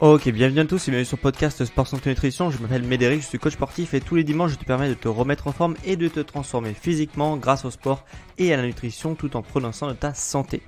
Ok, bienvenue à tous et bienvenue sur le podcast Sport Santé Nutrition. Je m'appelle Médéric, je suis coach sportif et tous les dimanches je te permets de te remettre en forme et de te transformer physiquement grâce au sport et à la nutrition tout en prononçant de ta santé.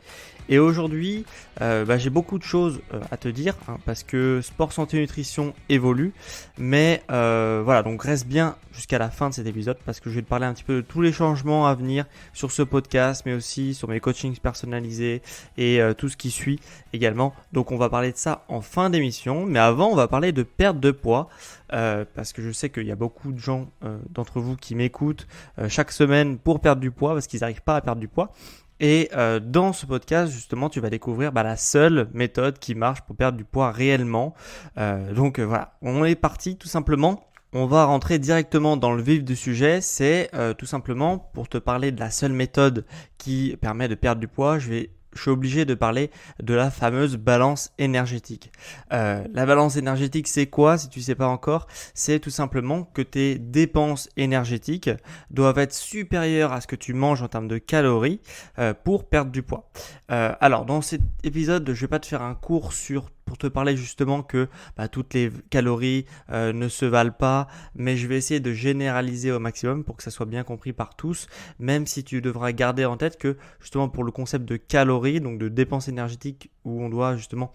Et aujourd'hui, euh, bah, j'ai beaucoup de choses euh, à te dire hein, parce que sport, santé, nutrition évolue. Mais euh, voilà, donc reste bien jusqu'à la fin de cet épisode parce que je vais te parler un petit peu de tous les changements à venir sur ce podcast, mais aussi sur mes coachings personnalisés et tout ce qui suit également. Donc on va parler de ça en fin d'émission. Mais avant, on va parler de perte de poids parce que je sais qu'il y a beaucoup de gens d'entre vous qui m'écoutent chaque semaine pour perdre du poids parce qu'ils n'arrivent pas à perdre du poids. Et euh, dans ce podcast, justement, tu vas découvrir bah, la seule méthode qui marche pour perdre du poids réellement. Euh, donc euh, voilà, on est parti tout simplement. On va rentrer directement dans le vif du sujet. C'est tout simplement pour te parler de la seule méthode qui permet de perdre du poids. Je vais je suis obligé de parler de la fameuse balance énergétique. Euh, la balance énergétique, c'est quoi Si tu ne sais pas encore, c'est tout simplement que tes dépenses énergétiques doivent être supérieures à ce que tu manges en termes de calories euh, pour perdre du poids. Euh, alors, dans cet épisode, je ne vais pas te faire un cours sur pour te parler justement que bah, toutes les calories euh, ne se valent pas, mais je vais essayer de généraliser au maximum pour que ça soit bien compris par tous, même si tu devras garder en tête que justement pour le concept de calories, donc de dépenses énergétique où on doit justement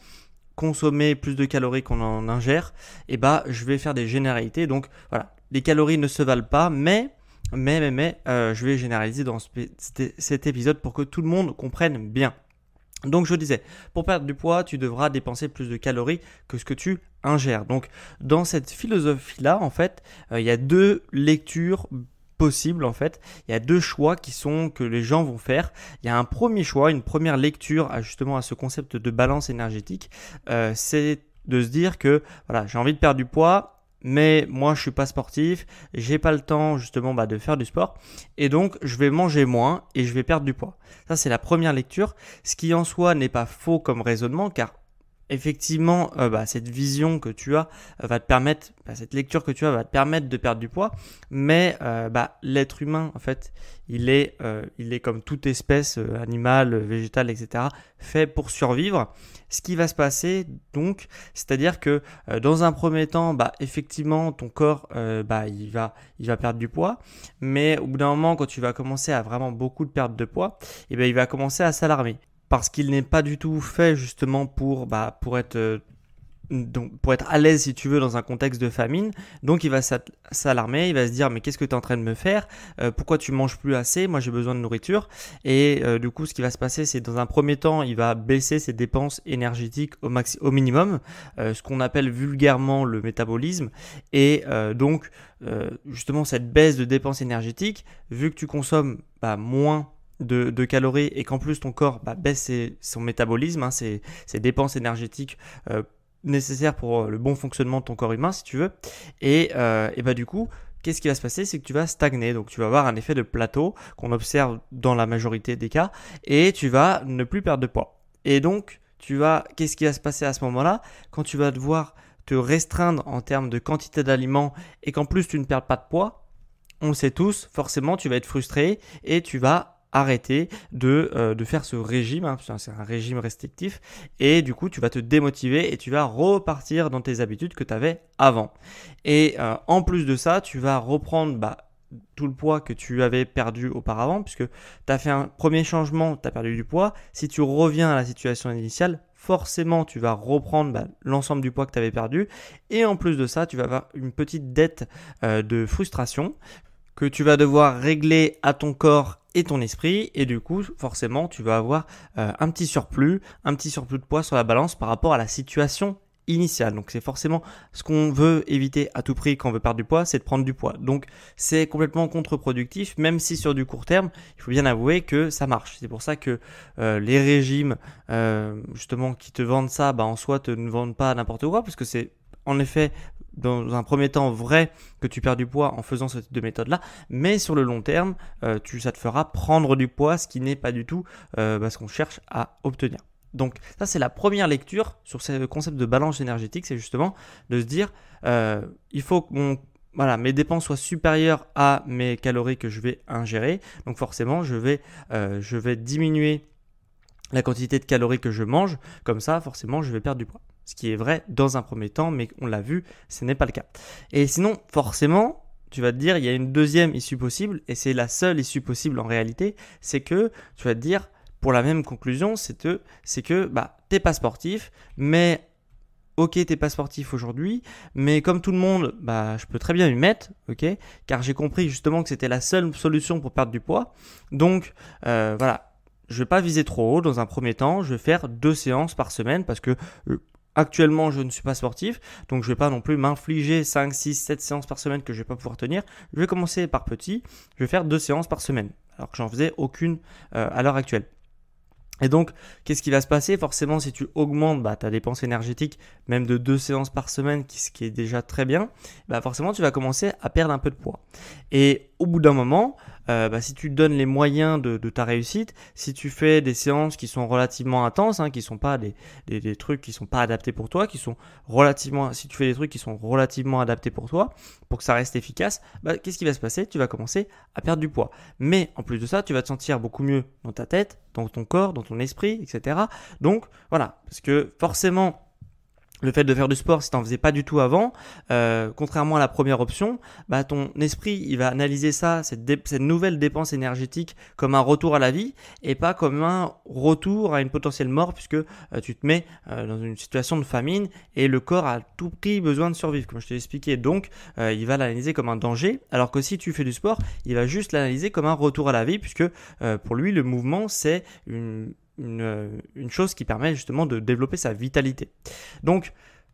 consommer plus de calories qu'on en ingère, et eh bah je vais faire des généralités. Donc voilà, les calories ne se valent pas, mais mais mais euh, je vais généraliser dans cet épisode pour que tout le monde comprenne bien. Donc je disais, pour perdre du poids, tu devras dépenser plus de calories que ce que tu ingères. Donc dans cette philosophie-là, en fait, euh, il y a deux lectures possibles en fait, il y a deux choix qui sont que les gens vont faire. Il y a un premier choix, une première lecture justement à ce concept de balance énergétique, euh, c'est de se dire que voilà, j'ai envie de perdre du poids, mais moi je suis pas sportif, j'ai pas le temps justement bah, de faire du sport, et donc je vais manger moins et je vais perdre du poids. Ça c'est la première lecture, ce qui en soi n'est pas faux comme raisonnement, car effectivement, euh, bah, cette vision que tu as euh, va te permettre, bah, cette lecture que tu as va te permettre de perdre du poids, mais euh, bah, l'être humain, en fait, il est, il est comme toute espèce animale, végétale, etc., fait pour survivre. Ce qui va se passer, donc, c'est-à-dire que dans un premier temps, effectivement, ton corps, il, va, il va perdre du poids, mais au bout d'un moment, quand tu vas commencer à vraiment beaucoup de perte de poids, et eh ben, il va commencer à s'alarmer parce qu'il n'est pas du tout fait justement pour, bah, pour être euh, donc, pour être à l'aise, si tu veux, dans un contexte de famine. Donc, il va s'alarmer, il va se dire, mais qu'est-ce que tu es en train de me faire euh, Pourquoi tu manges plus assez Moi, j'ai besoin de nourriture. Et euh, du coup, ce qui va se passer, c'est dans un premier temps, il va baisser ses dépenses énergétiques au, minimum, ce qu'on appelle vulgairement le métabolisme. Et donc, justement, cette baisse de dépenses énergétiques, vu que tu consommes bah, moins de, calories et qu'en plus ton corps bah, baisse son métabolisme, hein, ses, dépenses énergétiques euh, nécessaires pour euh, le bon fonctionnement de ton corps humain, si tu veux, et, euh, bah, du coup, qu'est-ce qui va se passer C'est que tu vas stagner. Donc tu vas avoir un effet de plateau qu'on observe dans la majorité des cas et tu vas ne plus perdre de poids. Et donc, tu vas qu'est-ce qui va se passer à ce moment-là quand tu vas devoir te restreindre en termes de quantité d'aliments et qu'en plus tu ne perds pas de poids on sait tous, forcément tu vas être frustré et tu vas arrêter euh, de, faire ce régime, hein, c'est un régime restrictif, et du coup tu vas te démotiver et tu vas repartir dans tes habitudes que tu avais avant. Et euh, en plus de ça, tu vas reprendre bah, tout le poids que tu avais perdu auparavant, puisque tu as fait un premier changement, tu as perdu du poids. Si tu reviens à la situation initiale, forcément tu vas reprendre bah, l'ensemble du poids que tu avais perdu. Et en plus de ça, tu vas avoir une petite dette euh, de frustration que tu vas devoir régler à ton corps et ton esprit et du coup forcément tu vas avoir euh, un petit surplus, un petit surplus de poids sur la balance par rapport à la situation initiale. Donc c'est forcément ce qu'on veut éviter à tout prix quand on veut perdre du poids, c'est de prendre du poids. Donc c'est complètement contre-productif, même si sur du court terme, il faut bien avouer que ça marche. C'est pour ça que euh, les régimes euh, justement qui te vendent ça, bah, en soi te ne vendent pas n'importe quoi, parce que c'est en effet dans un premier temps vrai que tu perds du poids en faisant cette deux de méthode là, mais sur le long terme, euh, tu, ça te fera prendre du poids, ce qui n'est pas du tout euh, bah, ce qu'on cherche à obtenir. Donc ça c'est la première lecture sur ce concept de balance énergétique, c'est justement de se dire euh, il faut que voilà, mes dépenses soient supérieures à mes calories que je vais ingérer. Donc forcément, je vais, je vais diminuer la quantité de calories que je mange. Comme ça, forcément, je vais perdre du poids. Ce qui est vrai dans un premier temps, mais on l'a vu, ce n'est pas le cas. Et sinon, forcément, tu vas te dire, il y a une deuxième issue possible, et c'est la seule issue possible en réalité, c'est que tu vas te dire, pour la même conclusion, c'est que, c'est que bah, t'es pas sportif, mais ok, t'es pas sportif aujourd'hui, mais comme tout le monde, bah, je peux très bien y mettre, ok, car j'ai compris justement que c'était la seule solution pour perdre du poids. Donc, euh, voilà, je vais pas viser trop haut dans un premier temps, je vais faire deux séances par semaine parce que euh, Actuellement, je ne suis pas sportif, donc je ne vais pas non plus m'infliger 5, 6, 7 séances par semaine que je ne vais pas pouvoir tenir. Je vais commencer par petit, je vais faire deux séances par semaine, alors que j'en faisais aucune euh, à l'heure actuelle. Et donc, qu'est-ce qui va se passer Forcément, si tu augmentes bah, ta dépense énergétique, même de deux séances par semaine, ce qui est déjà très bien, bah forcément, tu vas commencer à perdre un peu de poids. Et au bout d'un moment, euh, bah, si tu donnes les moyens de, ta réussite, si tu fais des séances qui sont relativement intenses, qui hein, qui sont pas des, trucs qui sont pas adaptés pour toi, qui sont relativement, si tu fais des trucs qui sont relativement adaptés pour toi, pour que ça reste efficace, bah, qu'est-ce qui va se passer Tu vas commencer à perdre du poids. Mais en plus de ça, tu vas te sentir beaucoup mieux dans ta tête, dans ton corps, dans ton esprit, etc. Donc voilà, parce que forcément le fait de faire du sport, si t'en faisais pas du tout avant, euh, contrairement à la première option, bah ton esprit il va analyser ça, cette, cette, nouvelle dépense énergétique comme un retour à la vie et pas comme un retour à une potentielle mort puisque euh, tu te mets euh, dans une situation de famine et le corps a à tout prix besoin de survivre comme je t'ai expliqué. Donc il va l'analyser comme un danger, alors que si tu fais du sport, il va juste l'analyser comme un retour à la vie puisque pour lui le mouvement c'est une euh, une, chose qui permet justement de développer sa vitalité. Donc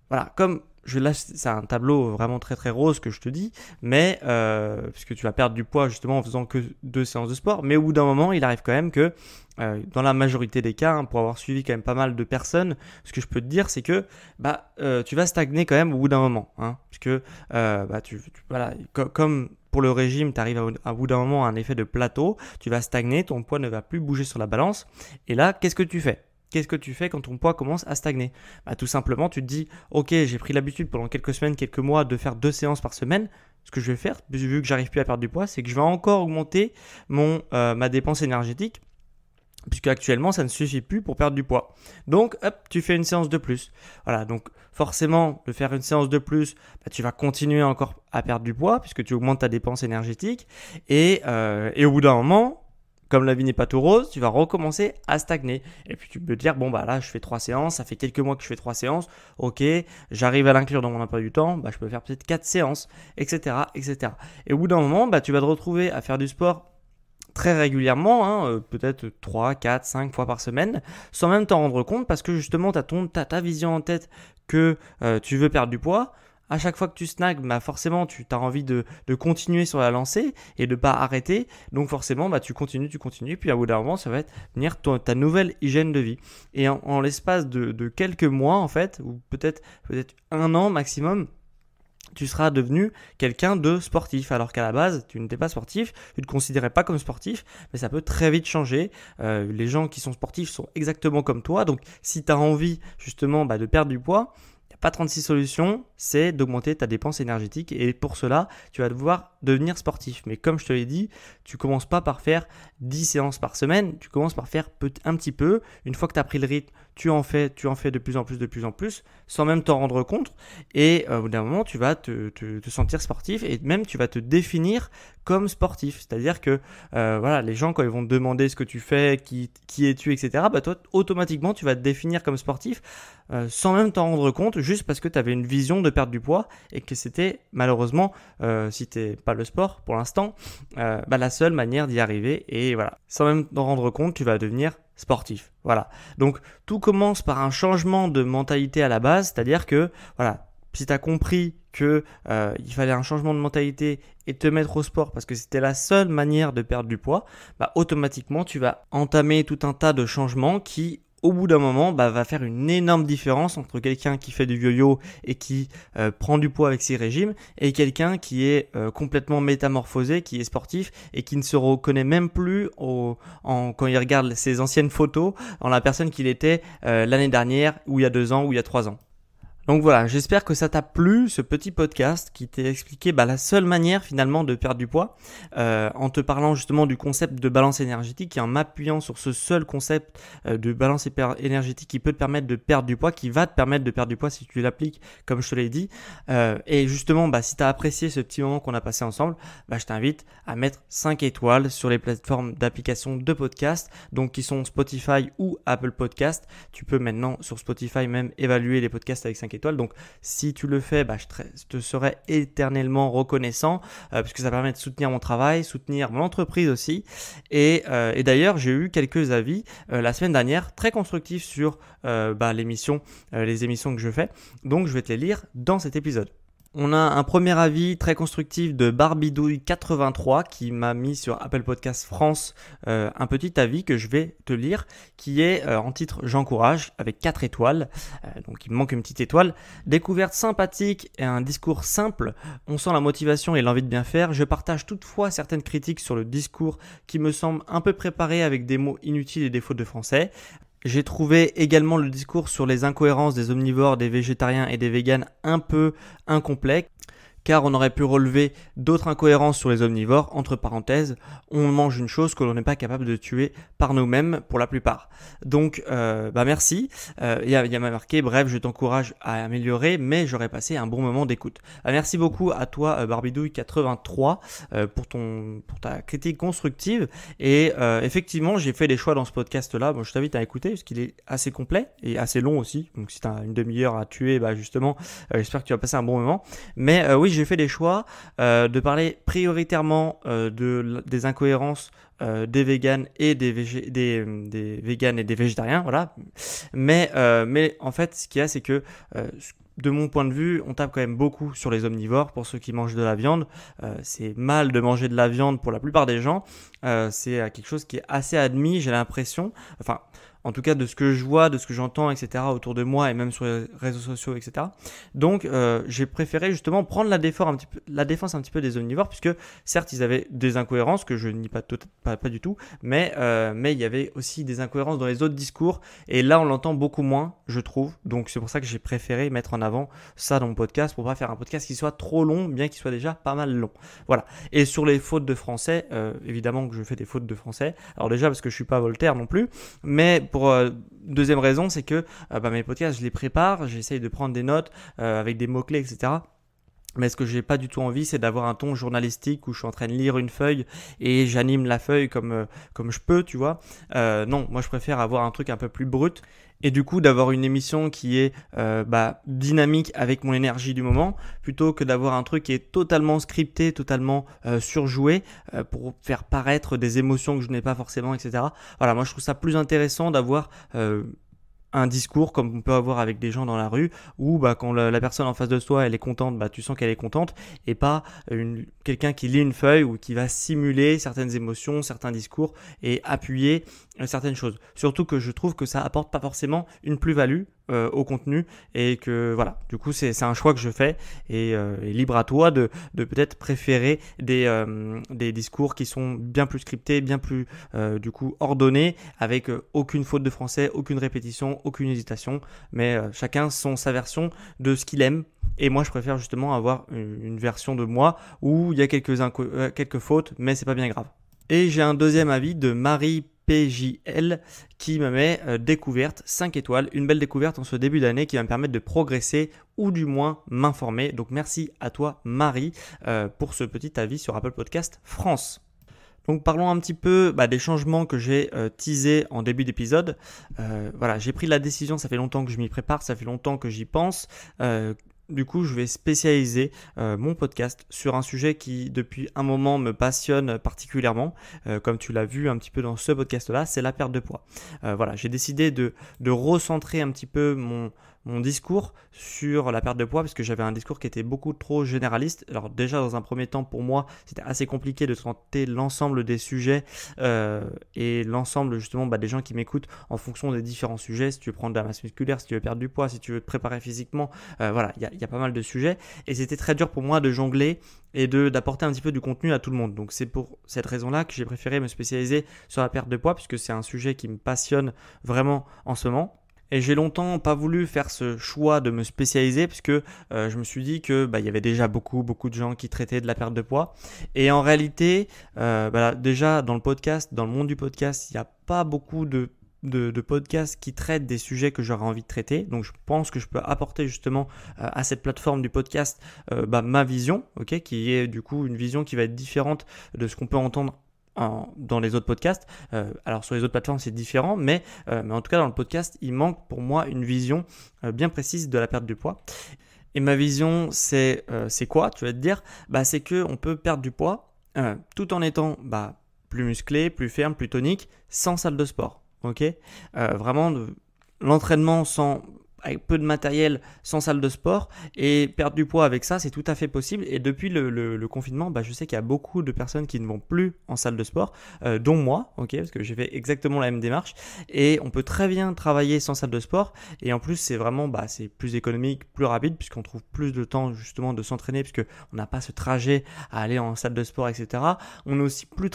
voilà, comme je, là c'est un tableau vraiment très très rose que je te dis, mais euh, puisque tu vas perdre du poids justement en faisant que deux séances de sport, mais au bout d'un moment il arrive quand même que euh, dans la majorité des cas, hein, pour avoir suivi quand même pas mal de personnes, ce que je peux te dire c'est que bah tu vas stagner quand même au bout d'un moment, hein, puisque bah tu, voilà comme pour le régime, tu arrives à, bout d'un moment à un effet de plateau, tu vas stagner, ton poids ne va plus bouger sur la balance. Et là, qu'est-ce que tu fais Qu'est-ce que tu fais quand ton poids commence à stagner bah, Tout simplement, tu te dis, ok, j'ai pris l'habitude pendant quelques semaines, quelques mois de faire deux séances par semaine. Ce que je vais faire, vu que j'arrive plus à perdre du poids, c'est que je vais encore augmenter mon, euh, ma dépense énergétique puisque actuellement ça ne suffit plus pour perdre du poids. Donc hop, tu fais une séance de plus. Voilà, donc forcément, de faire une séance de plus, bah, tu vas continuer encore à perdre du poids, puisque tu augmentes ta dépense énergétique, et, euh, et au bout d'un moment, comme la vie n'est pas tout rose, tu vas recommencer à stagner. Et puis tu peux te dire, bon bah là je fais trois séances, ça fait quelques mois que je fais trois séances, ok, j'arrive à l'inclure dans mon emploi du temps, bah je peux faire peut-être quatre séances, etc. etc. Et au bout d'un moment, bah tu vas te retrouver à faire du sport très régulièrement, hein, euh, peut-être 3, 4, 5 fois par semaine, sans même t'en rendre compte, parce que justement, tu as, ta vision en tête que euh, tu veux perdre du poids. À chaque fois que tu snags, bah forcément, tu as envie de, de, continuer sur la lancée et de pas arrêter. Donc forcément, bah, tu continues, tu continues. Puis à bout d'un moment, ça va être venir ta nouvelle hygiène de vie. Et en, l'espace de, de, quelques mois, en fait, ou peut, -être, peut -être un an maximum, tu seras devenu quelqu'un de sportif. Alors qu'à la base, tu n'étais pas sportif, tu ne te considérais pas comme sportif, mais ça peut très vite changer. Euh, les gens qui sont sportifs sont exactement comme toi. Donc si tu as envie justement bah, de perdre du poids, il n'y a pas 36 solutions, c'est d'augmenter ta dépense énergétique. Et pour cela, tu vas devoir devenir sportif. Mais comme je te l'ai dit, tu commences pas par faire 10 séances par semaine, tu commences par faire un petit peu. Une fois que tu as pris le rythme, tu en fais, tu en fais de plus en plus, de plus en plus, sans même t'en rendre compte. Et euh, au bout d'un moment, tu vas te, te, sentir sportif et même tu vas te définir comme sportif. C'est-à-dire que euh, voilà, les gens quand ils vont te demander ce que tu fais, qui, qui es-tu, etc. Bah toi, automatiquement, tu vas te définir comme sportif euh, sans même t'en rendre compte, juste parce que tu avais une vision de perdre du poids et que c'était malheureusement, si t'es pas le sport pour l'instant, bah, la seule manière d'y arriver. Et voilà, sans même t'en rendre compte, tu vas devenir sportif. Voilà. Donc tout commence par un changement de mentalité à la base, c'est-à-dire que voilà, si tu as compris que euh, il fallait un changement de mentalité et te mettre au sport parce que c'était la seule manière de perdre du poids, bah automatiquement tu vas entamer tout un tas de changements qui au bout d'un moment, bah, va faire une énorme différence entre quelqu'un qui fait du yo-yo et qui euh, prend du poids avec ses régimes et quelqu'un qui est euh, complètement métamorphosé, qui est sportif et qui ne se reconnaît même plus au, en, quand il regarde ses anciennes photos en la personne qu'il était euh, l'année dernière ou il y a deux ans ou il y a trois ans. Donc voilà, j'espère que ça t'a plu ce petit podcast qui t'a expliqué bah, la seule manière finalement de perdre du poids euh, en te parlant justement du concept de balance énergétique et en m'appuyant sur ce seul concept euh, de balance énergétique qui peut te permettre de perdre du poids, qui va te permettre de perdre du poids si tu l'appliques comme je te l'ai dit. Euh, et justement, bah, si tu as apprécié ce petit moment qu'on a passé ensemble, bah, je t'invite à mettre 5 étoiles sur les plateformes d'application de podcast, donc qui sont Spotify ou Apple Podcast. Tu peux maintenant sur Spotify même évaluer les podcasts avec 5 étoiles donc si tu le fais, bah, je te serais éternellement reconnaissant euh, puisque ça permet de soutenir mon travail, soutenir mon entreprise aussi. Et, euh, d'ailleurs, j'ai eu quelques avis euh, la semaine dernière très constructifs sur bah, l'émission, les émissions que je fais. Donc je vais te les lire dans cet épisode. On a un premier avis très constructif de Barbidouille83 qui m'a mis sur Apple Podcast France euh, un petit avis que je vais te lire qui est euh, en titre J'encourage avec 4 étoiles. Euh, donc il me manque une petite étoile. Découverte sympathique et un discours simple. On sent la motivation et l'envie de bien faire. Je partage toutefois certaines critiques sur le discours qui me semble un peu préparé avec des mots inutiles et des fautes de français. J'ai trouvé également le discours sur les incohérences des omnivores, des végétariens et des véganes un peu incomplet car on aurait pu relever d'autres incohérences sur les omnivores, entre parenthèses, on mange une chose que l'on n'est pas capable de tuer par nous-mêmes pour la plupart. Donc, euh, bah merci. Euh, il y, a, ma a marqué, bref, je t'encourage à améliorer, mais j'aurais passé un bon moment d'écoute. Bah, merci beaucoup à toi, euh, Barbidouille83, pour, ton, pour ta critique constructive. Et effectivement, j'ai fait des choix dans ce podcast-là. je t'invite à écouter, parce qu'il est assez complet et assez long aussi. Donc, si t'as une demi-heure à tuer, bah justement, j'espère que tu vas passer un bon moment. Mais oui, j'ai fait des choix euh, de parler prioritairement euh, de, des incohérences euh, des véganes et des, des, et des végétariens, voilà. Mais, mais en fait, ce qu'il y a, c'est que de mon point de vue, on tape quand même beaucoup sur les omnivores pour ceux qui mangent de la viande. c'est mal de manger de la viande pour la plupart des gens. c'est quelque chose qui est assez admis, j'ai l'impression. Enfin, en tout cas de ce que je vois, de ce que j'entends, etc. autour de moi et même sur les réseaux sociaux, etc. Donc euh, j'ai préféré justement prendre la défense, un petit peu, la défense un petit peu des omnivores, puisque certes ils avaient des incohérences que je nie pas, tout, pas, du tout, mais, euh, mais il y avait aussi des incohérences dans les autres discours, et là on l'entend beaucoup moins, je trouve. Donc c'est pour ça que j'ai préféré mettre en avant ça dans mon podcast, pour pas faire un podcast qui soit trop long, bien qu'il soit déjà pas mal long. Voilà. Et sur les fautes de français, euh, évidemment que je fais des fautes de français. Alors déjà parce que je suis pas Voltaire non plus, mais pour euh, deuxième raison, c'est que euh, bah, mes podcasts, je les prépare, j'essaye de prendre des notes euh, avec des mots-clés, etc. Mais ce que j'ai pas du tout envie, c'est d'avoir un ton journalistique où je suis en train de lire une feuille et j'anime la feuille comme euh, comme je peux, tu vois. Euh, non, moi je préfère avoir un truc un peu plus brut et du coup d'avoir une émission qui est euh, bah, dynamique avec mon énergie du moment plutôt que d'avoir un truc qui est totalement scripté, totalement euh, surjoué pour faire paraître des émotions que je n'ai pas forcément, etc. Voilà, moi je trouve ça plus intéressant d'avoir un discours comme on peut avoir avec des gens dans la rue où bah, quand la, la personne en face de toi elle est contente bah, tu sens qu'elle est contente et pas une, quelqu'un qui lit une feuille ou qui va simuler certaines émotions certains discours et appuyer euh, certaines choses surtout que je trouve que ça apporte pas forcément une plus-value euh, au contenu et que voilà, du coup c'est un choix que je fais et, euh, libre à toi de, peut-être préférer des, euh, des discours qui sont bien plus scriptés, bien plus du coup ordonnés avec aucune faute de français, aucune répétition, aucune hésitation, mais chacun son sa version de ce qu'il aime et moi je préfère justement avoir une, une version de moi où il y a quelques, quelques fautes mais c'est pas bien grave. Et j'ai un deuxième avis de Marie PJL qui me met euh, découverte 5 étoiles, une belle découverte en ce début d'année qui va me permettre de progresser ou du moins m'informer. Donc merci à toi Marie euh, pour ce petit avis sur Apple Podcast France. Donc parlons un petit peu bah, des changements que j'ai euh, teasé en début d'épisode. voilà, j'ai pris la décision, ça fait longtemps que je m'y prépare, ça fait longtemps que j'y pense du coup, je vais spécialiser euh, mon podcast sur un sujet qui, depuis un moment, me passionne particulièrement. Euh, comme tu l'as vu un petit peu dans ce podcast-là, c'est la perte de poids. Euh, voilà, j'ai décidé de, de, recentrer un petit peu mon, mon discours sur la perte de poids parce que j'avais un discours qui était beaucoup trop généraliste. Alors déjà dans un premier temps pour moi c'était assez compliqué de traiter l'ensemble des sujets euh, et l'ensemble justement bah, des gens qui m'écoutent en fonction des différents sujets. Si tu veux prendre de la masse musculaire, si tu veux perdre du poids, si tu veux te préparer physiquement, euh, voilà il y, a pas mal de sujets et c'était très dur pour moi de jongler et d'apporter un petit peu du contenu à tout le monde. Donc c'est pour cette raison-là que j'ai préféré me spécialiser sur la perte de poids puisque c'est un sujet qui me passionne vraiment en ce moment et j'ai longtemps pas voulu faire ce choix de me spécialiser parce que euh, je me suis dit que bah, y avait déjà beaucoup beaucoup de gens qui traitaient de la perte de poids. Et en réalité, euh, bah, déjà dans le podcast, dans le monde du podcast, il n'y a pas beaucoup de de, podcasts qui traitent des sujets que j'aurais envie de traiter. Donc je pense que je peux apporter justement euh, à cette plateforme du podcast bah, ma vision, ok, qui est du coup une vision qui va être différente de ce qu'on peut entendre dans les autres podcasts. Euh, alors sur les autres plateformes c'est différent, mais, euh, mais, en tout cas dans le podcast il manque pour moi une vision euh, bien précise de la perte du poids. Et ma vision c'est c'est quoi Tu vas te dire bah c'est que on peut perdre du poids tout en étant bah, plus musclé, plus ferme, plus tonique, sans salle de sport. Ok Vraiment l'entraînement sans avec peu de matériel, sans salle de sport, et perdre du poids avec ça, c'est tout à fait possible. Et depuis le, confinement, bah, je sais qu'il y a beaucoup de personnes qui ne vont plus en salle de sport, euh, dont moi, ok, parce que j'ai fait exactement la même démarche. Et on peut très bien travailler sans salle de sport. Et en plus, c'est vraiment, bah, c'est plus économique, plus rapide, puisqu'on trouve plus de temps justement de s'entraîner, puisqu'on on n'a pas ce trajet à aller en salle de sport, etc. On est aussi plus,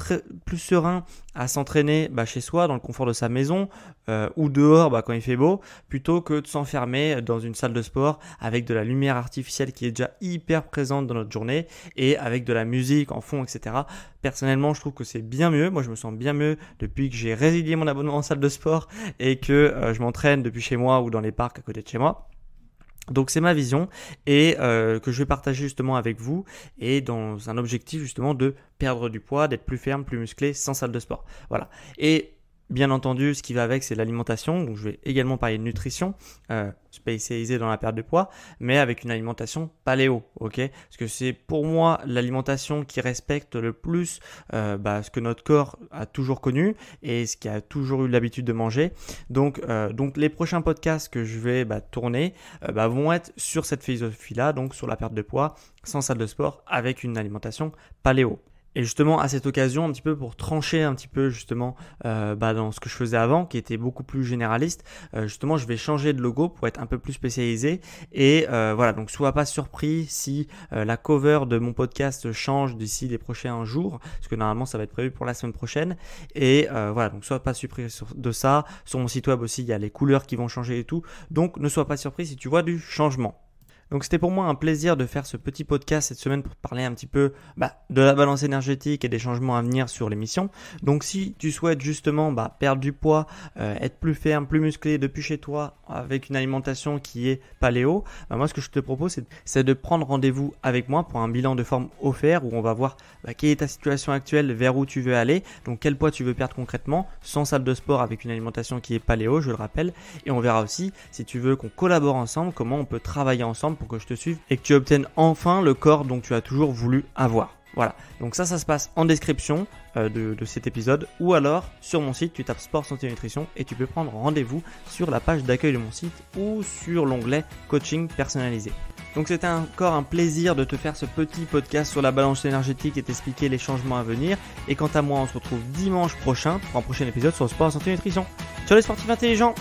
serein à s'entraîner bah, chez soi, dans le confort de sa maison euh, ou dehors, bah, quand il fait beau, plutôt que de s'enfermer dans une salle de sport avec de la lumière artificielle qui est déjà hyper présente dans notre journée et avec de la musique en fond, etc. Personnellement, je trouve que c'est bien mieux. Moi, je me sens bien mieux depuis que j'ai résilié mon abonnement en salle de sport et que euh, je m'entraîne depuis chez moi ou dans les parcs à côté de chez moi. Donc c'est ma vision et euh, que je vais partager justement avec vous et dans un objectif justement de perdre du poids, d'être plus ferme, plus musclé sans salle de sport. Voilà. Et Bien entendu, ce qui va avec, c'est l'alimentation. Donc, je vais également parler de nutrition, euh, spécialisée dans la perte de poids, mais avec une alimentation paléo, ok Parce que c'est pour moi l'alimentation qui respecte le plus euh, bah, ce que notre corps a toujours connu et ce qui a toujours eu l'habitude de manger. Donc, euh, donc, les prochains podcasts que je vais bah, tourner bah, vont être sur cette philosophie-là, donc sur la perte de poids, sans salle de sport, avec une alimentation paléo. Et justement, à cette occasion, un petit peu pour trancher un petit peu justement euh, bah, dans ce que je faisais avant, qui était beaucoup plus généraliste, euh, justement, je vais changer de logo pour être un peu plus spécialisé. Et euh, voilà, donc sois pas surpris si la cover de mon podcast change d'ici les prochains jours, parce que normalement, ça va être prévu pour la semaine prochaine. Et voilà, donc sois pas surpris de ça. Sur mon site web aussi, il y a les couleurs qui vont changer et tout. Donc ne sois pas surpris si tu vois du changement. Donc c'était pour moi un plaisir de faire ce petit podcast cette semaine pour parler un petit peu bah, de la balance énergétique et des changements à venir sur l'émission. Donc si tu souhaites justement bah, perdre du poids, euh, être plus ferme, plus musclé depuis chez toi avec une alimentation qui est paléo, bah, moi ce que je te propose c'est de prendre rendez-vous avec moi pour un bilan de forme offert où on va voir quelle est ta situation actuelle, vers où tu veux aller, donc quel poids tu veux perdre concrètement, sans salle de sport avec une alimentation qui est paléo, je le rappelle, et on verra aussi si tu veux qu'on collabore ensemble, comment on peut travailler ensemble pour que je te suive et que tu obtiennes enfin le corps dont tu as toujours voulu avoir. Voilà, donc ça, ça se passe en description euh, de, cet épisode ou alors sur mon site, tu tapes sport santé nutrition et tu peux prendre rendez-vous sur la page d'accueil de mon site ou sur l'onglet coaching personnalisé. Donc c'était encore un plaisir de te faire ce petit podcast sur la balance énergétique et t'expliquer les changements à venir. Et quant à moi, on se retrouve dimanche prochain pour un prochain épisode sur sport santé nutrition. Sur les sportifs intelligents